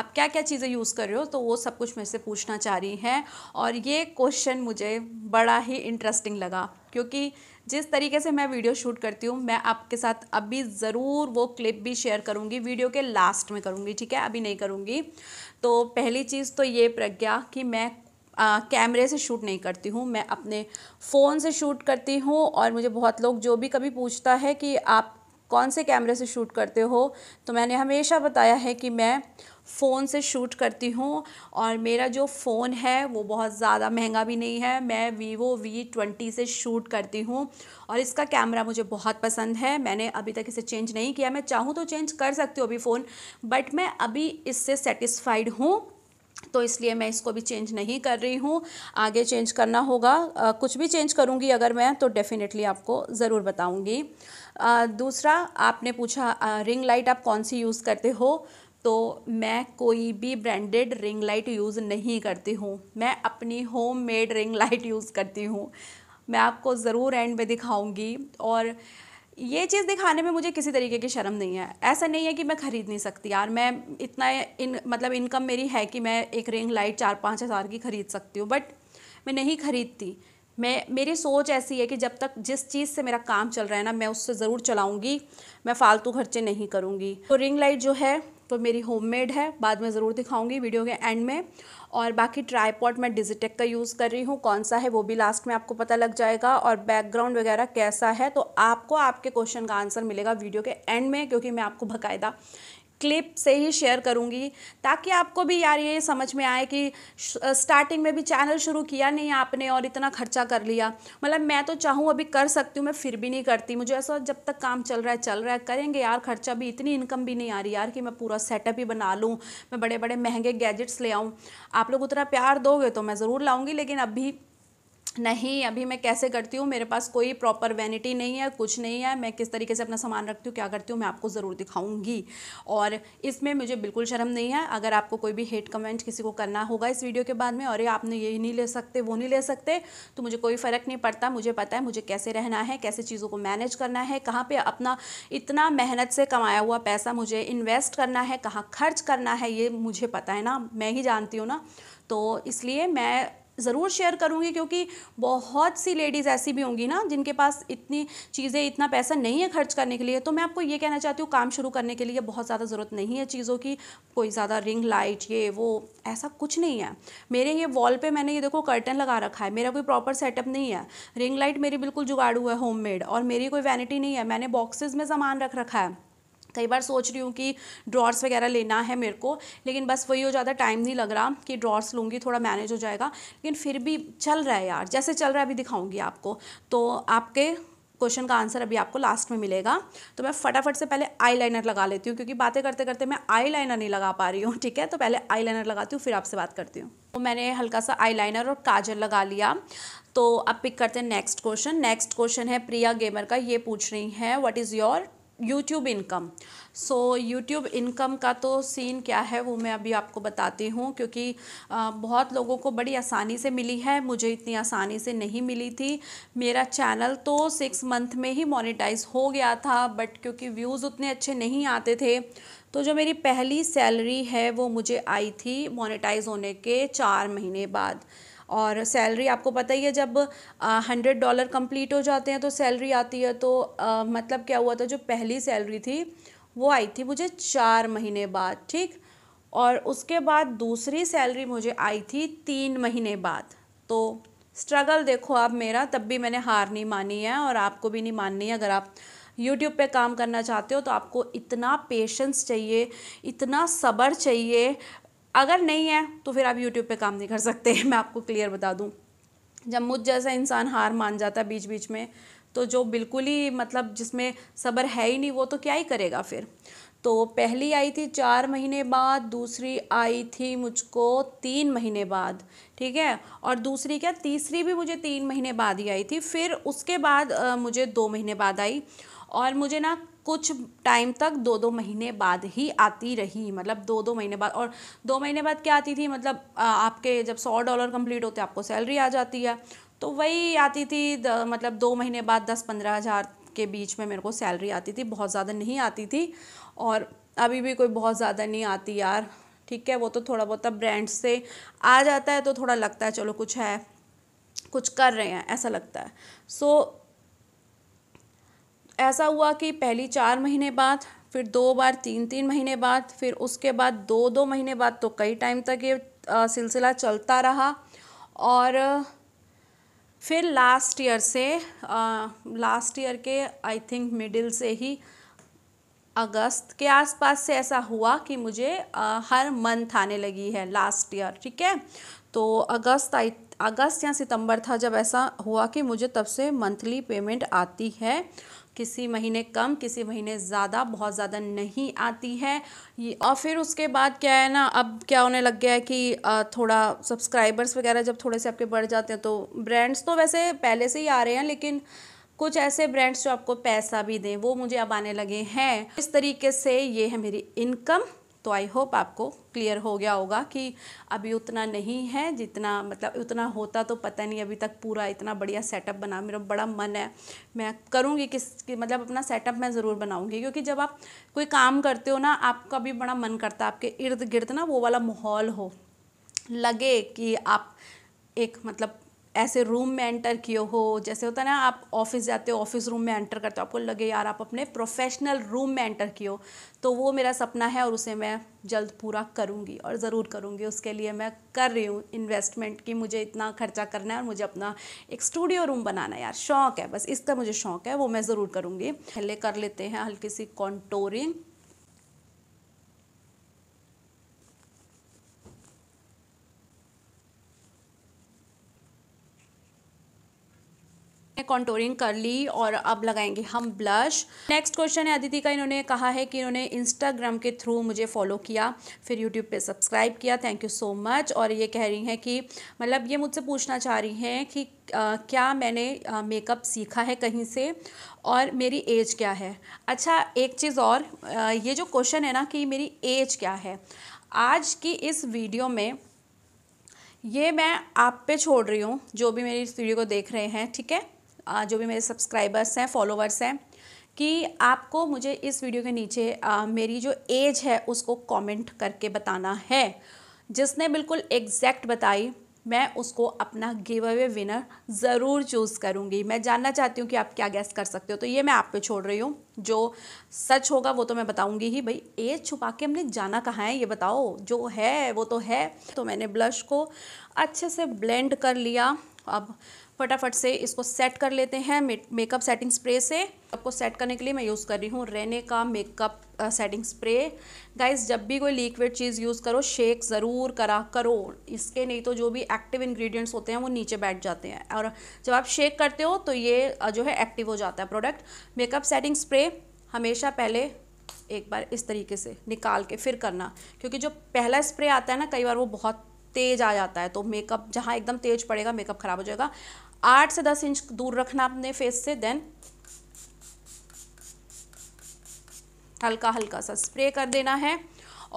आप क्या क्या चीज़ें यूज़ कर रहे हो तो वो सब कुछ मेरे से पूछना चाह रही हैं और ये क्वेश्चन मुझे बड़ा ही इंटरेस्टिंग लगा क्योंकि जिस तरीके से मैं वीडियो शूट करती हूँ मैं आपके साथ अभी ज़रूर वो क्लिप भी शेयर करूँगी वीडियो के लास्ट में करूँगी ठीक है अभी नहीं करूँगी तो पहली चीज़ तो ये प्रज्ञा कि मैं आ, कैमरे से शूट नहीं करती हूँ मैं अपने फ़ोन से शूट करती हूँ और मुझे बहुत लोग जो भी कभी पूछता है कि आप कौन से कैमरे से शूट करते हो तो मैंने हमेशा बताया है कि मैं फ़ोन से शूट करती हूँ और मेरा जो फ़ोन है वो बहुत ज़्यादा महंगा भी नहीं है मैं वीवो वी ट्वेंटी से शूट करती हूँ और इसका कैमरा मुझे बहुत पसंद है मैंने अभी तक इसे चेंज नहीं किया मैं चाहूँ तो चेंज कर सकती हूँ अभी फ़ोन बट मैं अभी इससे सेटिस्फाइड हूँ तो इसलिए मैं इसको भी चेंज नहीं कर रही हूँ आगे चेंज करना होगा आ, कुछ भी चेंज करूँगी अगर मैं तो डेफ़िनेटली आपको ज़रूर बताऊँगी दूसरा आपने पूछा आ, रिंग लाइट आप कौन सी यूज़ करते हो तो मैं कोई भी ब्रांडेड रिंग लाइट यूज़ नहीं करती हूँ मैं अपनी homemade ring light use करती हूँ मैं आपको ज़रूर एंड में दिखाऊंगी और ये चीज़ दिखाने में मुझे किसी तरीके की शर्म नहीं है ऐसा नहीं है कि मैं ख़रीद नहीं सकती यार मैं इतना इन मतलब इनकम मेरी है कि मैं एक रिंग लाइट चार पाँच हज़ार की ख़रीद सकती हूँ बट मैं नहीं ख़रीदती मैं मेरी सोच ऐसी है कि जब तक जिस चीज़ से मेरा काम चल रहा है ना मैं उससे ज़रूर चलाऊँगी मैं फ़ालतू खर्चे नहीं करूँगी तो रिंग लाइट जो है तो मेरी होममेड है बाद में ज़रूर दिखाऊंगी वीडियो के एंड में और बाकी ट्राईपॉड मैं डिजिटेक का यूज़ कर रही हूँ कौन सा है वो भी लास्ट में आपको पता लग जाएगा और बैकग्राउंड वगैरह कैसा है तो आपको आपके क्वेश्चन का आंसर मिलेगा वीडियो के एंड में क्योंकि मैं आपको बाकायदा क्लिप से ही शेयर करूंगी ताकि आपको भी यार ये समझ में आए कि स्टार्टिंग में भी चैनल शुरू किया नहीं आपने और इतना खर्चा कर लिया मतलब मैं तो चाहूँ अभी कर सकती हूँ मैं फिर भी नहीं करती मुझे ऐसा जब तक काम चल रहा है चल रहा है करेंगे यार खर्चा भी इतनी इनकम भी नहीं आ रही यार कि मैं पूरा सेटअप ही बना लूँ मैं बड़े बड़े महंगे गैजेट्स ले आऊँ आप लोग उतना प्यार दोगे तो मैं ज़रूर लाऊँगी लेकिन अभी नहीं अभी मैं कैसे करती हूँ मेरे पास कोई प्रॉपर वैनिटी नहीं है कुछ नहीं है मैं किस तरीके से अपना सामान रखती हूँ क्या करती हूँ मैं आपको ज़रूर दिखाऊंगी और इसमें मुझे बिल्कुल शर्म नहीं है अगर आपको कोई भी हेट कमेंट किसी को करना होगा इस वीडियो के बाद में और ये आपने ये नहीं ले सकते वो नहीं ले सकते तो मुझे कोई फ़र्क नहीं पड़ता मुझे पता है मुझे कैसे रहना है कैसे चीज़ों को मैनेज करना है कहाँ पर अपना इतना मेहनत से कमाया हुआ पैसा मुझे इन्वेस्ट करना है कहाँ खर्च करना है ये मुझे पता है ना मैं ही जानती हूँ ना तो इसलिए मैं ज़रूर शेयर करूँगी क्योंकि बहुत सी लेडीज़ ऐसी भी होंगी ना जिनके पास इतनी चीज़ें इतना पैसा नहीं है खर्च करने के लिए तो मैं आपको ये कहना चाहती हूँ काम शुरू करने के लिए बहुत ज़्यादा ज़रूरत नहीं है चीज़ों की कोई ज़्यादा रिंग लाइट ये वो ऐसा कुछ नहीं है मेरे ये वॉल पर मैंने ये देखो कर्टन लगा रखा है मेरा कोई प्रॉपर सेटअप नहीं है रिंग लाइट मेरी बिल्कुल जुगाड़ू है होम और मेरी कोई वैनिटी नहीं है मैंने बॉक्सेज में सामान रख रखा है कई बार सोच रही हूँ कि ड्रॉर्स वगैरह लेना है मेरे को लेकिन बस वही हो ज़्यादा टाइम नहीं लग रहा कि ड्रॉर्स लूँगी थोड़ा मैनेज हो जाएगा लेकिन फिर भी चल रहा है यार जैसे चल रहा है अभी दिखाऊँगी आपको तो आपके क्वेश्चन का आंसर अभी आपको लास्ट में मिलेगा तो मैं फटाफट से पहले आईलाइनर लगा लेती हूँ क्योंकि बातें करते करते मैं आईलाइनर नहीं लगा पा रही हूँ ठीक है तो पहले आईलाइनर लगाती हूँ फिर आपसे बात करती हूँ तो मैंने हल्का सा आईलाइनर और काजल लगा लिया तो अब पिक करते हैं नेक्स्ट क्वेश्चन नेक्स्ट क्वेश्चन है प्रिया गेमर का ये पूछ रही है what is your YouTube income so YouTube income का तो सीन क्या है वो मैं अभी आपको बताती हूँ क्योंकि बहुत लोगों को बड़ी आसानी से मिली है मुझे इतनी आसानी से नहीं मिली थी मेरा चैनल तो सिक्स मंथ में ही मोनेटाइज हो गया था बट क्योंकि व्यूज़ उतने अच्छे नहीं आते थे तो जो मेरी पहली सैलरी है वो मुझे आई थी मोनेटाइज होने के चार महीने बाद और सैलरी आपको पता ही है जब हंड्रेड डॉलर कंप्लीट हो जाते हैं तो सैलरी आती है तो आ, मतलब क्या हुआ था जो पहली सैलरी थी वो आई थी मुझे चार महीने बाद ठीक और उसके बाद दूसरी सैलरी मुझे आई थी तीन महीने बाद तो स्ट्रगल देखो आप मेरा तब भी मैंने हार नहीं मानी है और आपको भी नहीं माननी है अगर आप यूट्यूब पे काम करना चाहते हो तो आपको इतना पेशेंस चाहिए इतना सब्र चाहिए अगर नहीं है तो फिर आप यूट्यूब पे काम नहीं कर सकते मैं आपको क्लियर बता दूँ जब मुझ जैसा इंसान हार मान जाता है बीच बीच में तो जो बिल्कुल ही मतलब जिसमें सब्र है ही नहीं वो तो क्या ही करेगा फिर तो पहली आई थी चार महीने बाद दूसरी आई थी मुझको तीन महीने बाद ठीक है और दूसरी क्या तीसरी भी मुझे तीन महीने बाद ही आई थी फिर उसके बाद आ, मुझे दो महीने बाद आई और मुझे ना कुछ टाइम तक दो दो महीने बाद ही आती रही मतलब दो दो महीने बाद और दो महीने बाद क्या आती थी मतलब आपके जब सौ डॉलर कंप्लीट होते आपको सैलरी आ जाती है तो वही आती थी द, मतलब दो महीने बाद दस पंद्रह हज़ार के बीच में मेरे को सैलरी आती थी बहुत ज़्यादा नहीं आती थी और अभी भी कोई बहुत ज़्यादा नहीं आती यार ठीक है वो तो थोड़ा बहुत ब्रांड से आ जाता है तो थोड़ा लगता है चलो कुछ है कुछ कर रहे हैं ऐसा लगता है सो so, ऐसा हुआ कि पहली चार महीने बाद फिर दो बार तीन तीन महीने बाद फिर उसके बाद दो दो महीने बाद तो कई टाइम तक ये सिलसिला चलता रहा और फिर लास्ट ईयर से लास्ट ईयर के आई थिंक मिडिल से ही अगस्त के आसपास से ऐसा हुआ कि मुझे आ, हर मंथ आने लगी है लास्ट ईयर ठीक है तो अगस्त आई अगस्त या सितंबर था जब ऐसा हुआ कि मुझे तब से मंथली पेमेंट आती है किसी महीने कम किसी महीने ज़्यादा बहुत ज़्यादा नहीं आती है ये और फिर उसके बाद क्या है ना अब क्या होने लग गया है कि थोड़ा सब्सक्राइबर्स वगैरह जब थोड़े से आपके बढ़ जाते हैं तो ब्रांड्स तो वैसे पहले से ही आ रहे हैं लेकिन कुछ ऐसे ब्रांड्स जो आपको पैसा भी दें वो मुझे अब आने लगे हैं इस तरीके से ये है मेरी इनकम तो आई होप आपको क्लियर हो गया होगा कि अभी उतना नहीं है जितना मतलब उतना होता तो पता नहीं अभी तक पूरा इतना बढ़िया सेटअप बना मेरा बड़ा मन है मैं करूँगी किस कि, मतलब अपना सेटअप मैं ज़रूर बनाऊँगी क्योंकि जब आप कोई काम करते हो ना आपका भी बड़ा मन करता है आपके इर्द गिर्द ना वो वाला माहौल हो लगे कि आप एक मतलब ऐसे रूम में एंटर किए हो जैसे होता है ना आप ऑफिस जाते हो ऑफिस रूम में एंटर करते हो आपको लगे यार आप अपने प्रोफेशनल रूम में एंटर किए हो तो वो मेरा सपना है और उसे मैं जल्द पूरा करूँगी और ज़रूर करूँगी उसके लिए मैं कर रही हूँ इन्वेस्टमेंट की मुझे इतना खर्चा करना है और मुझे अपना एक स्टूडियो रूम बनाना यार शौक है बस इसका मुझे शौक है वो मैं ज़रूर करूँगी पहले कर लेते हैं हल्की सी कॉन्टोरिंग कॉन्टोरिंग कर ली और अब लगाएंगे हम ब्लश नेक्स्ट क्वेश्चन है अदिति का इन्होंने कहा है कि इन्होंने इंस्टाग्राम के थ्रू मुझे फॉलो किया फिर यूट्यूब पे सब्सक्राइब किया थैंक यू सो मच और ये कह रही हैं कि मतलब ये मुझसे पूछना चाह रही हैं कि आ, क्या मैंने मेकअप सीखा है कहीं से और मेरी एज क्या है अच्छा एक चीज़ और आ, ये जो क्वेश्चन है ना कि मेरी एज क्या है आज की इस वीडियो में ये मैं आप पे छोड़ रही हूँ जो भी मेरी इस वीडियो को देख रहे हैं ठीक है जो भी मेरे सब्सक्राइबर्स हैं फॉलोवर्स हैं कि आपको मुझे इस वीडियो के नीचे आ, मेरी जो एज है उसको कमेंट करके बताना है जिसने बिल्कुल एग्जैक्ट बताई मैं उसको अपना गिव अवे विनर ज़रूर चूज़ करूँगी मैं जानना चाहती हूँ कि आप क्या गैस कर सकते हो तो ये मैं आप पे छोड़ रही हूँ जो सच होगा वो तो मैं बताऊँगी ही भाई एज छुपा के हमने जाना कहाँ है ये बताओ जो है वो तो है तो मैंने ब्लश को अच्छे से ब्लेंड कर लिया अब फटाफट से इसको सेट कर लेते हैं मेकअप सेटिंग स्प्रे से आपको सेट करने के लिए मैं यूज़ कर रही हूँ रहने का मेकअप सेटिंग स्प्रे गाइस जब भी कोई लिक्विड चीज़ यूज़ करो शेक ज़रूर करा करो इसके नहीं तो जो भी एक्टिव इंग्रेडिएंट्स होते हैं वो नीचे बैठ जाते हैं और जब आप शेक करते हो तो ये जो है एक्टिव हो जाता है प्रोडक्ट मेकअप सेटिंग स्प्रे हमेशा पहले एक बार इस तरीके से निकाल के फिर करना क्योंकि जो पहला स्प्रे आता है ना कई बार वो बहुत तेज आ जाता है तो मेकअप जहाँ एकदम तेज पड़ेगा मेकअप खराब हो जाएगा आठ से दस इंच दूर रखना अपने फेस से देन हल्का हल्का सा स्प्रे कर देना है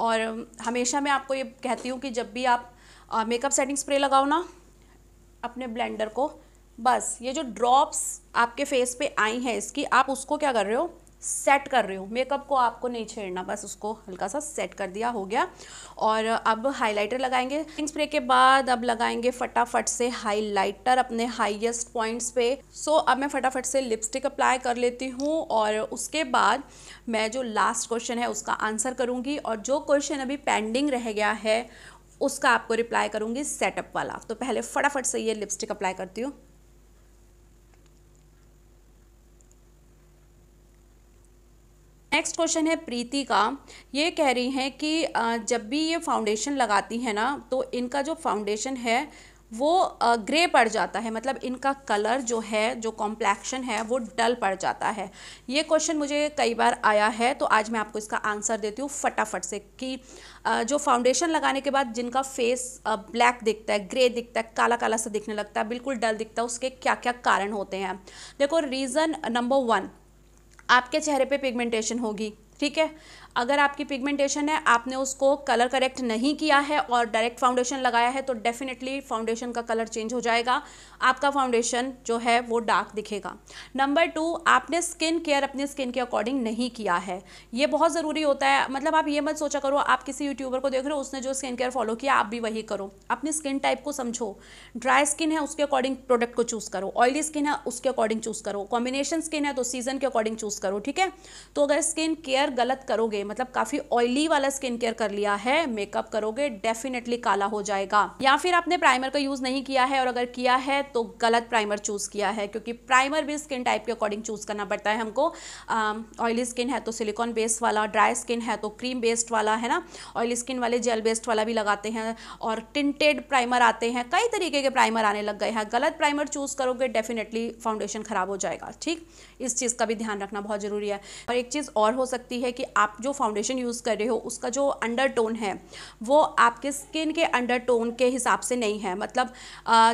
और हमेशा मैं आपको ये कहती हूँ कि जब भी आप मेकअप सेटिंग स्प्रे लगाओ ना अपने ब्लेंडर को बस ये जो ड्रॉप्स आपके फेस पे आई हैं इसकी आप उसको क्या कर रहे हो सेट कर रही हूँ मेकअप को आपको नहीं छेड़ना बस उसको हल्का सा सेट कर दिया हो गया और अब हाइलाइटर लगाएंगे स्प्रे के बाद अब लगाएंगे फटाफट से हाइलाइटर अपने हाईएस्ट पॉइंट्स पे सो so, अब मैं फटाफट से लिपस्टिक अप्लाई कर लेती हूँ और उसके बाद मैं जो लास्ट क्वेश्चन है उसका आंसर करूँगी और जो क्वेश्चन अभी पेंडिंग रह गया है उसका आपको रिप्लाई करूँगी सेटअप वाला तो पहले फटाफट से ये लिपस्टिक अप्लाई करती हूँ नेक्स्ट क्वेश्चन है प्रीति का ये कह रही हैं कि जब भी ये फाउंडेशन लगाती है ना तो इनका जो फाउंडेशन है वो ग्रे पड़ जाता है मतलब इनका कलर जो है जो कॉम्प्लेक्शन है वो डल पड़ जाता है ये क्वेश्चन मुझे कई बार आया है तो आज मैं आपको इसका आंसर देती हूँ फटाफट से कि जो फाउंडेशन लगाने के बाद जिनका फेस ब्लैक दिखता है ग्रे दिखता है काला काला सा दिखने लगता है बिल्कुल डल दिखता है उसके क्या क्या कारण होते हैं देखो रीज़न नंबर वन आपके चेहरे पे पिगमेंटेशन होगी ठीक है अगर आपकी पिगमेंटेशन है आपने उसको कलर करेक्ट नहीं किया है और डायरेक्ट फाउंडेशन लगाया है तो डेफिनेटली फाउंडेशन का कलर चेंज हो जाएगा आपका फाउंडेशन जो है वो डार्क दिखेगा नंबर टू आपने स्किन केयर अपने स्किन के अकॉर्डिंग नहीं किया है ये बहुत ज़रूरी होता है मतलब आप ये मत सोचा करो आप किसी यूट्यूबर को देख रहे हो उसने जो स्किन केयर फॉलो किया आप भी वही करो अपनी स्किन टाइप को समझो ड्राई स्किन है उसके अकॉर्डिंग प्रोडक्ट को चूज़ करो ऑयली स्किन है उसके अकॉर्डिंग चूज़ करो कॉम्बिनेशन स्किन है तो सीजन के अकॉर्डिंग चूज़ करो ठीक है तो अगर स्किन केयर गलत करोगे करोगे मतलब काफ़ी ऑयली वाला स्किन केयर कर लिया है मेकअप करोगे डेफिनेटली काला हो जाएगा या फिर आपने प्राइमर का यूज़ नहीं किया है और अगर किया है तो गलत प्राइमर चूज़ किया है क्योंकि प्राइमर भी स्किन टाइप के अकॉर्डिंग चूज़ करना पड़ता है हमको ऑयली स्किन है तो सिलिकॉन बेस्ड वाला ड्राई स्किन है तो क्रीम बेस्ड वाला है ना ऑयली स्किन वाले जेल बेस्ड वाला भी लगाते हैं और टिंटेड प्राइमर आते हैं कई तरीके के प्राइमर आने लग गए हैं गलत प्राइमर चूज़ करोगे डेफिनेटली फाउंडेशन ख़राब हो जाएगा ठीक इस चीज़ का भी ध्यान रखना बहुत ज़रूरी है और एक चीज़ और हो सकती है कि आप जो फाउंडेशन यूज़ कर रहे हो उसका जो अंडर टोन है वो आपके स्किन के अंडर टोन के हिसाब से नहीं है मतलब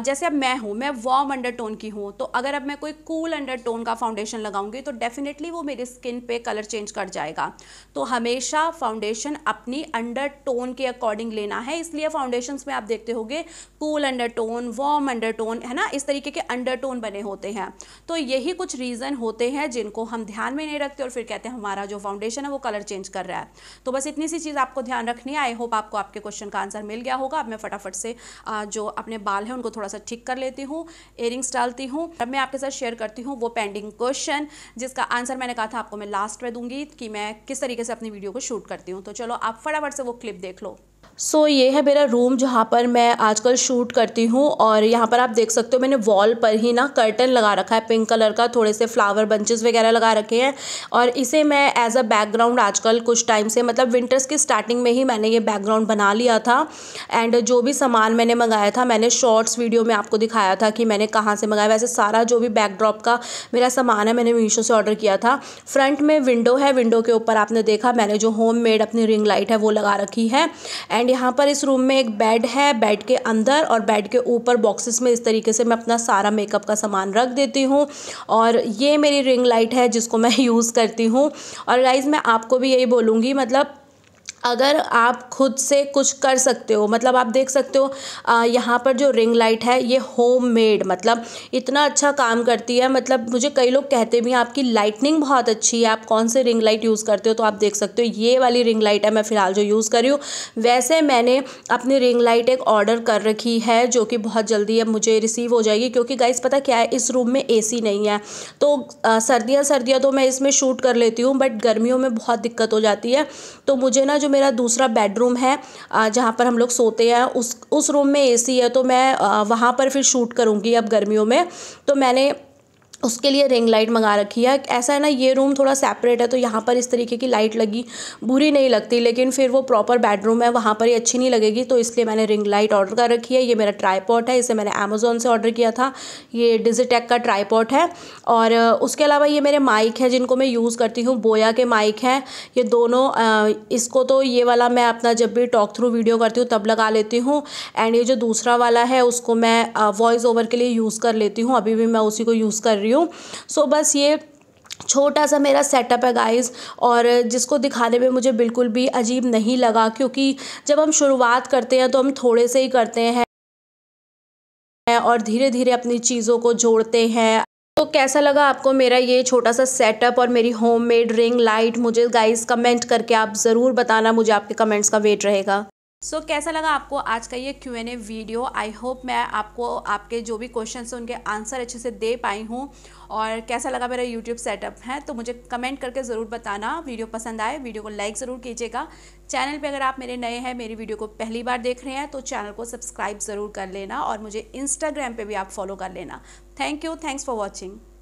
जैसे अब मैं हूँ मैं वार्म अंडर टोन की हूँ तो अगर अब मैं कोई कूल अंडर टोन का फाउंडेशन लगाऊंगी तो डेफिनेटली वो मेरी स्किन पे कलर चेंज कर जाएगा तो हमेशा फाउंडेशन अपनी अंडर टोन के अकॉर्डिंग लेना है इसलिए फाउंडेशन में आप देखते गए cool undertone warm undertone है ना इस तरीके के अंडर टोन बने होते हैं तो यही कुछ रीज़न होते होते हैं जिनको हम ध्यान में नहीं रखते और फिर कहते हैं हमारा जो फाउंडेशन है वो कलर चेंज कर रहा है तो बस इतनी सी चीज़ आपको ध्यान रखनी है आई होप आपको आपके क्वेश्चन का आंसर मिल गया होगा अब मैं फटाफट से जो अपने बाल हैं उनको थोड़ा सा ठीक कर लेती हूँ एयरिंग्स डालती हूँ अब मैं आपके साथ शेयर करती हूँ वो पेंडिंग क्वेश्चन जिसका आंसर मैंने कहा था आपको मैं लास्ट में दूंगी कि मैं किस तरीके से अपनी वीडियो को शूट करती हूँ तो चलो आप फटाफट से वो क्लिप देख लो सो so, ये है मेरा रूम जहाँ पर मैं आजकल शूट करती हूँ और यहाँ पर आप देख सकते हो मैंने वॉल पर ही ना कर्टन लगा रखा है पिंक कलर का थोड़े से फ्लावर बंचेस वगैरह लगा रखे हैं और इसे मैं एज अ बैकग्राउंड आजकल कुछ टाइम से मतलब विंटर्स की स्टार्टिंग में ही मैंने ये बैकग्राउंड बना लिया था एंड जो भी सामान मैंने मंगाया था मैंने शॉर्ट्स वीडियो में आपको दिखाया था कि मैंने कहाँ से मंगाया वैसे सारा जो भी बैकड्रॉप का मेरा सामान है मैंने मीशो से ऑर्डर किया था फ्रंट में विंडो है विंडो के ऊपर आपने देखा मैंने जो होम अपनी रिंग लाइट है वो लगा रखी है एंड एंड यहाँ पर इस रूम में एक बेड है बेड के अंदर और बेड के ऊपर बॉक्सेस में इस तरीके से मैं अपना सारा मेकअप का सामान रख देती हूँ और ये मेरी रिंग लाइट है जिसको मैं यूज़ करती हूँ और गाइज़ मैं आपको भी यही बोलूँगी मतलब अगर आप खुद से कुछ कर सकते हो मतलब आप देख सकते हो यहाँ पर जो रिंग लाइट है ये होम मेड मतलब इतना अच्छा काम करती है मतलब मुझे कई लोग कहते भी हैं आपकी लाइटनिंग बहुत अच्छी है आप कौन से रिंग लाइट यूज़ करते हो तो आप देख सकते हो ये वाली रिंग लाइट है मैं फ़िलहाल जो यूज़ कर रही हूँ वैसे मैंने अपनी रिंग लाइट एक ऑर्डर कर रखी है जो कि बहुत जल्दी अब मुझे रिसीव हो जाएगी क्योंकि गाइस पता क्या है इस रूम में ए नहीं है तो सर्दियाँ सर्दियाँ तो मैं इसमें शूट कर लेती हूँ बट गर्मियों में बहुत दिक्कत हो जाती है तो मुझे ना जो मेरा दूसरा बेडरूम है जहाँ पर हम लोग सोते हैं उस उस रूम में ए सी है तो मैं वहाँ पर फिर शूट करूँगी अब गर्मियों में तो मैंने उसके लिए रिंग लाइट मंगा रखी है ऐसा है ना ये रूम थोड़ा सेपरेट है तो यहाँ पर इस तरीके की लाइट लगी बुरी नहीं लगती लेकिन फिर वो प्रॉपर बेडरूम है वहाँ पर ही अच्छी नहीं लगेगी तो इसलिए मैंने रिंग लाइट ऑर्डर कर रखी है ये मेरा ट्राईपॉट है इसे मैंने अमेज़ोन से ऑर्डर किया था ये डिजिटेक का ट्राईपॉट है और उसके अलावा ये मेरे माइक है जिनको मैं यूज़ करती हूँ बोया के माइक हैं ये दोनों इसको तो ये वाला मैं अपना जब भी टॉक थ्रू वीडियो करती हूँ तब लगा लेती हूँ एंड ये जो दूसरा वाला है उसको मैं वॉइस ओवर के लिए यूज़ कर लेती हूँ अभी भी मैं उसी को यूज़ कर रही हूँ सो so, बस ये छोटा सा मेरा सेटअप है गाइस और जिसको दिखाने में मुझे बिल्कुल भी अजीब नहीं लगा क्योंकि जब हम शुरुआत करते हैं तो हम थोड़े से ही करते हैं और धीरे धीरे अपनी चीज़ों को जोड़ते हैं तो कैसा लगा आपको मेरा ये छोटा सा सेटअप और मेरी होममेड रिंग लाइट मुझे गाइस कमेंट करके आप ज़रूर बताना मुझे आपके कमेंट्स का वेट रहेगा सो so, कैसा लगा आपको आज का ये Q N A video I hope मैं आपको आपके जो भी क्वेश्चन हैं उनके आंसर अच्छे से दे पाई हूँ और कैसा लगा मेरा यूट्यूब सेटअप है तो मुझे कमेंट करके ज़रूर बताना वीडियो पसंद आए वीडियो को लाइक ज़रूर कीजिएगा चैनल पे अगर आप मेरे नए हैं मेरी वीडियो को पहली बार देख रहे हैं तो चैनल को सब्सक्राइब ज़रूर कर लेना और मुझे इंस्टाग्राम पर भी आप फॉलो कर लेना thank you thanks for watching